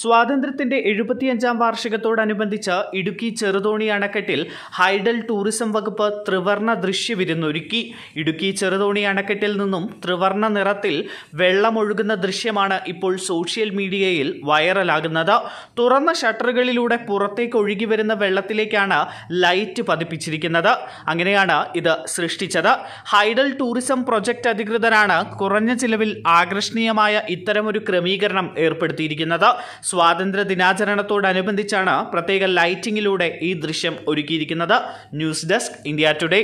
സ്വാതന്ത്ര്യത്തിന്റെ എഴുപത്തിയഞ്ചാം വാർഷികത്തോടനുബന്ധിച്ച് ഇടുക്കി ചെറുതോണി അണക്കെട്ടിൽ ഹൈഡൽ ടൂറിസം വകുപ്പ് ത്രിവർണ ദൃശ്യവിരുന്നൊരുക്കി ഇടുക്കി ചെറുതോണി അണക്കെട്ടിൽ നിന്നും ത്രിവർണ നിറത്തിൽ വെള്ളമൊഴുകുന്ന ദൃശ്യമാണ് ഇപ്പോൾ സോഷ്യൽ മീഡിയയിൽ വൈറലാകുന്നത് തുറന്ന ഷട്ടറുകളിലൂടെ പുറത്തേക്ക് ഒഴുകി വരുന്ന വെള്ളത്തിലേക്കാണ് ലൈറ്റ് പതിപ്പിച്ചിരിക്കുന്നത് അങ്ങനെയാണ് ഇത് സൃഷ്ടിച്ചത് ഹൈഡൽ ടൂറിസം പ്രൊജക്ട് അധികൃതരാണ് കുറഞ്ഞ ചിലവിൽ ആകർഷണീയമായ ഇത്തരമൊരു ക്രമീകരണം ഏർപ്പെടുത്തിയിരിക്കുന്നത് സ്വാതന്ത്ര്യ ദിനാചരണത്തോടനുബന്ധിച്ചാണ് പ്രത്യേക ലൈറ്റിംഗിലൂടെ ഈ ദൃശ്യം ഒരുക്കിയിരിക്കുന്നത് ന്യൂസ് ഡെസ്ക് ഇന്ത്യ ടുഡേ